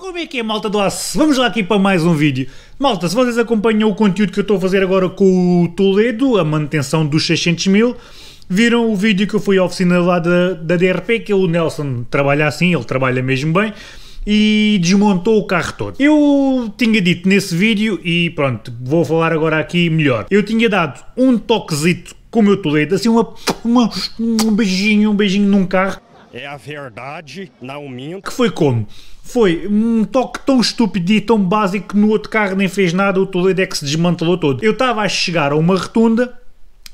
Como é que é, malta do aço? Vamos lá aqui para mais um vídeo. Malta, se vocês acompanham o conteúdo que eu estou a fazer agora com o Toledo, a manutenção dos 600 mil, viram o vídeo que eu fui à oficina lá da, da DRP, que é o Nelson trabalha assim, ele trabalha mesmo bem, e desmontou o carro todo. Eu tinha dito nesse vídeo, e pronto, vou falar agora aqui melhor, eu tinha dado um toquezito com o meu Toledo, assim uma, uma um beijinho, um beijinho num carro, é a verdade, não minto. Que foi como? Foi um toque tão estúpido e tão básico que no outro carro nem fez nada, o Toledo é que se desmantelou todo. Eu estava a chegar a uma rotunda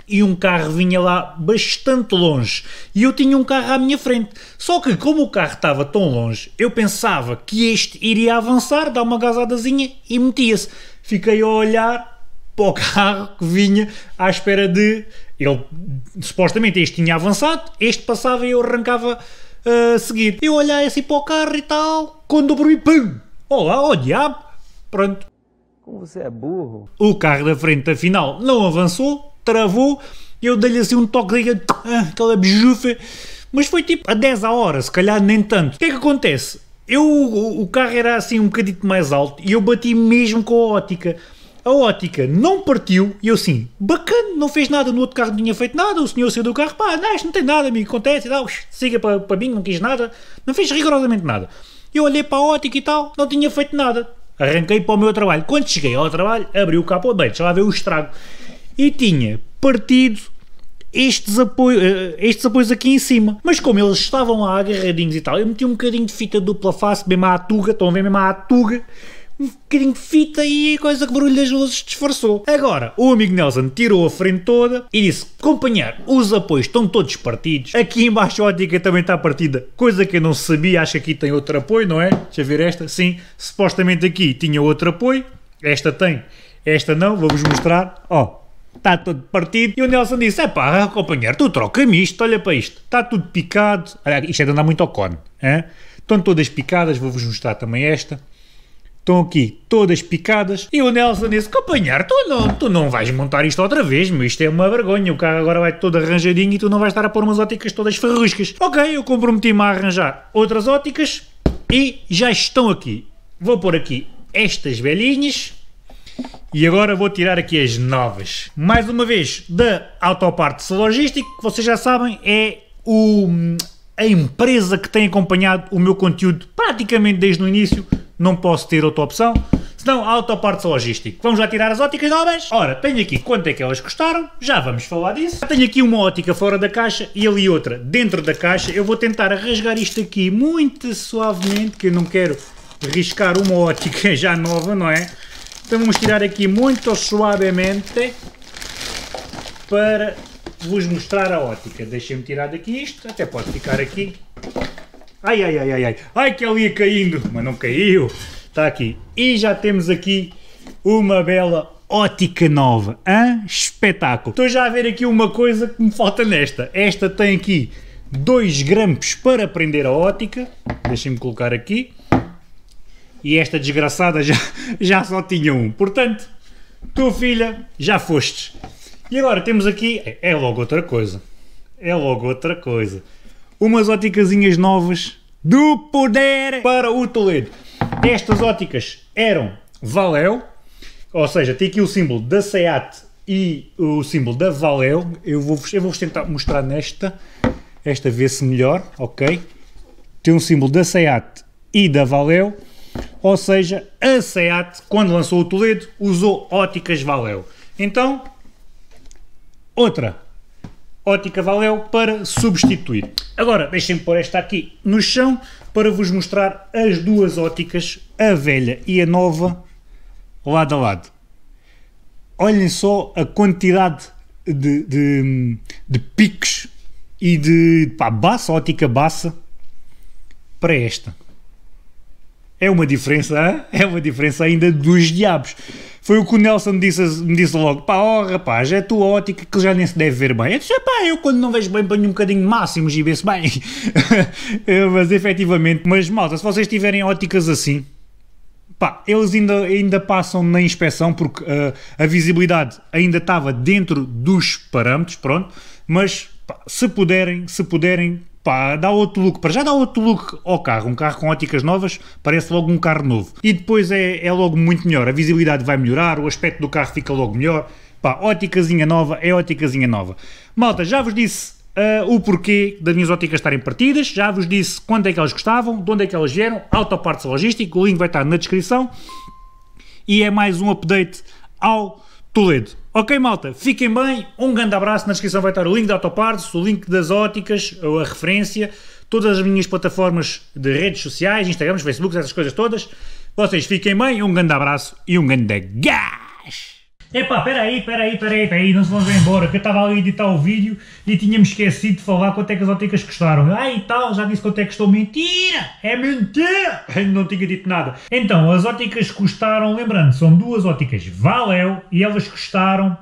e um carro vinha lá bastante longe e eu tinha um carro à minha frente. Só que como o carro estava tão longe, eu pensava que este iria avançar, dar uma gazadazinha e metia-se. Fiquei a olhar para o carro que vinha à espera de. Ele supostamente este tinha avançado, este passava e eu arrancava uh, ah, a seguir. Eu olhei assim para o carro e tal, quando eu vi, pum! Olá, ó oh, diabo! Pronto. Como você é burro. O carro da frente, afinal, não avançou, travou, eu dei-lhe assim um toque, de... Ah, aquela bijufa, mas foi tipo a 10 a hora, se calhar nem tanto. O que é que acontece? Eu, o carro era assim um bocadito mais alto e eu bati mesmo com a ótica a ótica não partiu e eu sim, bacana, não fez nada, no outro carro não tinha feito nada, o senhor saiu do carro, pá, não, isto não tem nada, amigo, acontece e tal, siga para, para mim, não quis nada, não fez rigorosamente nada. Eu olhei para a ótica e tal, não tinha feito nada. Arranquei para o meu trabalho. Quando cheguei ao trabalho, abri o capô, bem, deixa lá ver o estrago. E tinha partido estes, apoio, eh, estes apoios aqui em cima. Mas como eles estavam lá agarradinhos e tal, eu meti um bocadinho de fita dupla face, mesmo à tuga, estão a ver mesmo à tuga, um bocadinho de fita e a coisa que barulho das luzes disfarçou. Agora, o amigo Nelson tirou a frente toda e disse: Companheiro, os apoios estão todos partidos. Aqui embaixo a ótica também está partida, coisa que eu não sabia. Acho que aqui tem outro apoio, não é? Deixa ver esta. Sim, supostamente aqui tinha outro apoio. Esta tem, esta não. Vou-vos mostrar. Ó. Oh está todo partido. E o Nelson disse: é pá, companheiro, tu troca-me isto, olha para isto, está tudo picado. Olha, isto é de andar muito ao cone. Hein? Estão todas picadas, vou-vos mostrar também esta estão aqui todas picadas. E o Nelson disse: Companheiro, tu não, tu não vais montar isto outra vez, Mas Isto é uma vergonha. O carro agora vai todo arranjadinho e tu não vais estar a pôr umas óticas todas ferruscas. Ok, eu comprometi-me a arranjar outras óticas e já estão aqui. Vou pôr aqui estas velhinhas. E agora vou tirar aqui as novas. Mais uma vez, da Autopartes Logístico, que vocês já sabem, é o, hum, a empresa que tem acompanhado o meu conteúdo praticamente desde o início não posso ter outra opção. Senão, autopartes logístico. Vamos lá tirar as óticas novas? Ora, tenho aqui quanto é que elas custaram, já vamos falar disso. Tenho aqui uma ótica fora da caixa e ali outra dentro da caixa. Eu vou tentar rasgar isto aqui muito suavemente, que eu não quero riscar uma ótica já nova, não é? Então vamos tirar aqui muito suavemente para vos mostrar a ótica. Deixem-me tirar daqui isto, até pode ficar aqui Ai, ai, ai, ai, ai. Ai, que ele ia caindo. Mas não caiu. Está aqui. E já temos aqui uma bela ótica nova. Hã? Espetáculo. Estou já a ver aqui uma coisa que me falta nesta. Esta tem aqui dois grampos para prender a ótica. Deixem-me colocar aqui. E esta desgraçada já, já só tinha um. Portanto, tu filha, já foste. E agora temos aqui. É, é logo outra coisa. É logo outra coisa umas óticas novas do poder para o Toledo. Estas óticas eram Valeu, ou seja, tem aqui o símbolo da SEAT e o símbolo da Valeu. Eu vou-vos eu vou tentar mostrar nesta, esta vê-se melhor, ok? Tem um símbolo da SEAT e da Valeu, ou seja, a SEAT, quando lançou o Toledo, usou óticas Valeu. Então, outra Ótica Valeu para substituir. Agora, deixem-me pôr esta aqui no chão para vos mostrar as duas óticas, a velha e a nova, lado a lado. Olhem só a quantidade de, de, de e de pá, baça, ótica baça, para esta. É uma diferença, hein? é uma diferença ainda dos diabos. Foi o que o Nelson disse, me disse logo: pá, ó oh, rapaz, é a tua ótica que já nem se deve ver bem. Eu disse: pá, eu quando não vejo bem, ponho um bocadinho de máximos e vê-se bem. mas efetivamente, mas malta, se vocês tiverem óticas assim, pá, eles ainda, ainda passam na inspeção porque uh, a visibilidade ainda estava dentro dos parâmetros, pronto, mas pá, se puderem, se puderem, pá, dá outro look, para já dá outro look ao carro, um carro com óticas novas parece logo um carro novo, e depois é, é logo muito melhor, a visibilidade vai melhorar, o aspecto do carro fica logo melhor, pá, óticazinha nova é óticazinha nova. Malta, já vos disse uh, o porquê das minhas óticas estarem partidas, já vos disse quando é que elas gostavam, de onde é que elas vieram, autopartes logística, o link vai estar na descrição, e é mais um update ao Toledo. Ok, malta, fiquem bem, um grande abraço. Na descrição vai estar o link da autopartes, o link das óticas, a referência, todas as minhas plataformas de redes sociais, Instagram, Facebook, essas coisas todas. Vocês fiquem bem, um grande abraço e um grande gás! Epá, peraí, peraí, peraí, peraí, não se vão embora, que eu estava ali a editar o vídeo e tinha-me esquecido de falar quanto é que as óticas custaram. Ah, e tal, já disse quanto é que custou. Mentira! É mentira! Eu não tinha dito nada. Então, as óticas custaram, lembrando, são duas óticas Valeu e elas custaram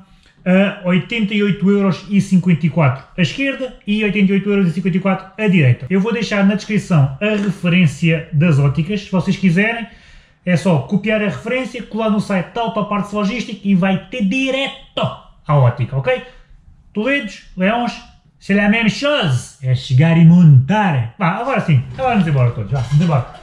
ah, a 88,54€ à esquerda e 88,54€ à direita. Eu vou deixar na descrição a referência das óticas, se vocês quiserem. É só copiar a referência, colar no site tal para a parte logística e vai ter direto à ótica, ok? Toledos, Leões, se é a mesma chose. É chegar e montar. Vá, agora sim. Agora vamos embora todos. Vá, vamos embora.